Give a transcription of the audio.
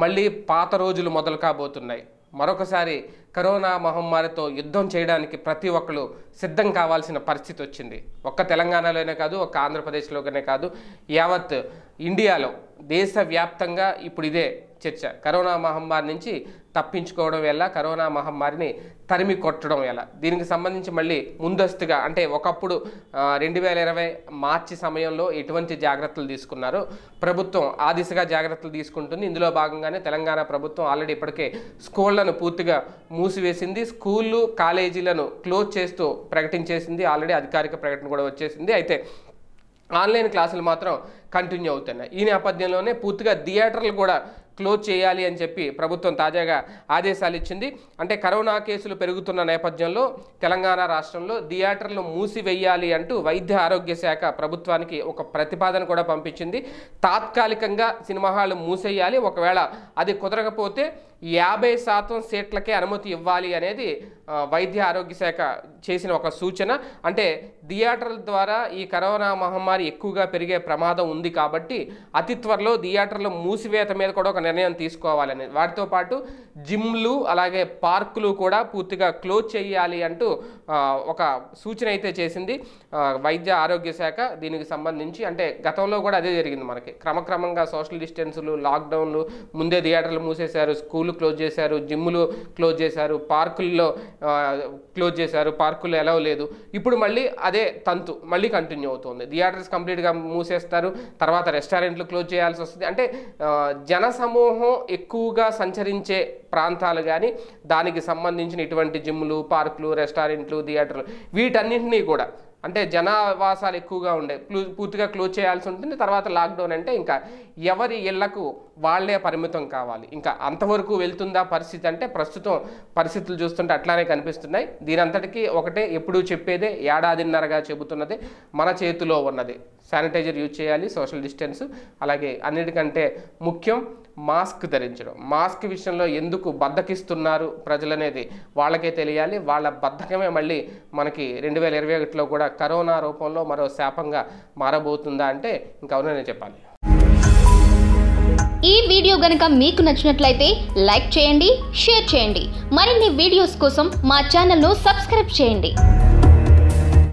మళ్ళీ పాత రోజులు మొదలు కాబోతున్నాయి మరొకసారి కరోనా మహమ్మారితో యుద్ధం చేయడానికి ప్రతి ఒక్కరు సిద్ధం కావాల్సిన పరిస్థితి వచ్చింది ఒక్క తెలంగాణలోనే కాదు ఒక్క ఆంధ్రప్రదేశ్లోనే కాదు యావత్ ఇండియాలో దేశవ్యాప్తంగా ఇప్పుడు ఇదే చర్చ కరోనా మహమ్మారి నుంచి తప్పించుకోవడం ఎలా కరోనా మహమ్మారిని తరిమి కొట్టడం ఎలా దీనికి సంబంధించి మళ్ళీ ముందస్తుగా అంటే ఒకప్పుడు రెండు వేల ఇరవై మార్చి సమయంలో ఎటువంటి జాగ్రత్తలు తీసుకున్నారు ప్రభుత్వం ఆ దిశగా జాగ్రత్తలు తీసుకుంటుంది ఇందులో భాగంగానే తెలంగాణ ప్రభుత్వం ఆల్రెడీ ఇప్పటికే స్కూళ్లను పూర్తిగా మూసివేసింది స్కూళ్ళు కాలేజీలను క్లోజ్ చేస్తూ ప్రకటించేసింది ఆల్రెడీ అధికారిక ప్రకటన కూడా వచ్చేసింది అయితే ఆన్లైన్ క్లాసులు మాత్రం కంటిన్యూ అవుతున్నాయి ఈ నేపథ్యంలోనే పూర్తిగా థియేటర్లు కూడా క్లోజ్ చేయాలి అని చెప్పి ప్రభుత్వం తాజాగా ఆదేశాలు ఇచ్చింది అంటే కరోనా కేసులు పెరుగుతున్న నేపథ్యంలో తెలంగాణ రాష్ట్రంలో థియేటర్లు మూసివేయాలి అంటూ వైద్య ఆరోగ్య శాఖ ప్రభుత్వానికి ఒక ప్రతిపాదన కూడా పంపించింది తాత్కాలికంగా సినిమా హాళ్ళు మూసేయాలి ఒకవేళ అది కుదరకపోతే యాభై శాతం సీట్లకే అనుమతి ఇవ్వాలి అనేది వైద్య ఆరోగ్య శాఖ చేసిన ఒక సూచన అంటే థియేటర్ల ద్వారా ఈ కరోనా మహమ్మారి ఎక్కువగా పెరిగే ప్రమాదం ఉంది కాబట్టి అతి త్వరలో థియేటర్ల మూసివేత మీద కూడా ఒక నిర్ణయం తీసుకోవాలని వాటితో పాటు జిమ్లు అలాగే పార్కులు కూడా పూర్తిగా క్లోజ్ చేయాలి అంటూ ఒక సూచన అయితే చేసింది వైద్య ఆరోగ్య శాఖ దీనికి సంబంధించి అంటే గతంలో కూడా అదే జరిగింది మనకి క్రమక్రమంగా సోషల్ డిస్టెన్సులు లాక్డౌన్లు ముందే థియేటర్లు మూసేశారు స్కూల్ క్లోజ్ చేశారు జిమ్లు క్లోజ్ చేశారు పార్కుల్లో క్లోజ్ చేశారు పార్కులు ఎలా లేదు ఇప్పుడు మళ్ళీ అదే తంతు మళ్ళీ కంటిన్యూ అవుతుంది థియేటర్స్ కంప్లీట్గా మూసేస్తారు తర్వాత రెస్టారెంట్లు క్లోజ్ చేయాల్సి వస్తుంది అంటే జన సమూహం ఎక్కువగా సంచరించే ప్రాంతాలు కానీ దానికి సంబంధించిన ఇటువంటి జిమ్లు పార్కులు రెస్టారెంట్లు థియేటర్లు వీటన్నింటినీ కూడా అంటే జనావాసాలు ఎక్కువగా ఉండే పూర్తిగా క్లోజ్ చేయాల్సి ఉంటుంది తర్వాత లాక్డౌన్ అంటే ఇంకా ఎవరి ఇళ్లకు వాళ్లే పరిమితం కావాలి ఇంకా అంతవరకు వెళ్తుందా పరిస్థితి అంటే ప్రస్తుతం పరిస్థితులు చూస్తుంటే అట్లానే కనిపిస్తున్నాయి దీనంతటికీ ఒకటే ఎప్పుడూ చెప్పేదే ఏడాదిన్నరగా చెబుతున్నది మన చేతిలో ఉన్నది శానిటైజర్ యూజ్ చేయాలి సోషల్ డిస్టెన్స్ అలాగే అన్నిటికంటే ముఖ్యం మాస్క్ ధరించడం మాస్క్ విషయంలో ఎందుకు బద్దకిస్తున్నారు ప్రజలనేది వాళ్ళకే తెలియాలి వాళ్ళ బద్ధకమే మళ్ళీ మనకి రెండు వేల ఇరవై ఒకటిలో కూడా కరోనా రూపంలో మరో శాపంగా మారబోతుందా అంటే ఇంకా చెప్పాలి ఈ వీడియో గనక మీకు నచ్చినట్లయితే లైక్ చేయండి షేర్ చేయండి మరిన్ని వీడియోస్ కోసం మా ఛానల్ను సబ్స్క్రైబ్ చేయండి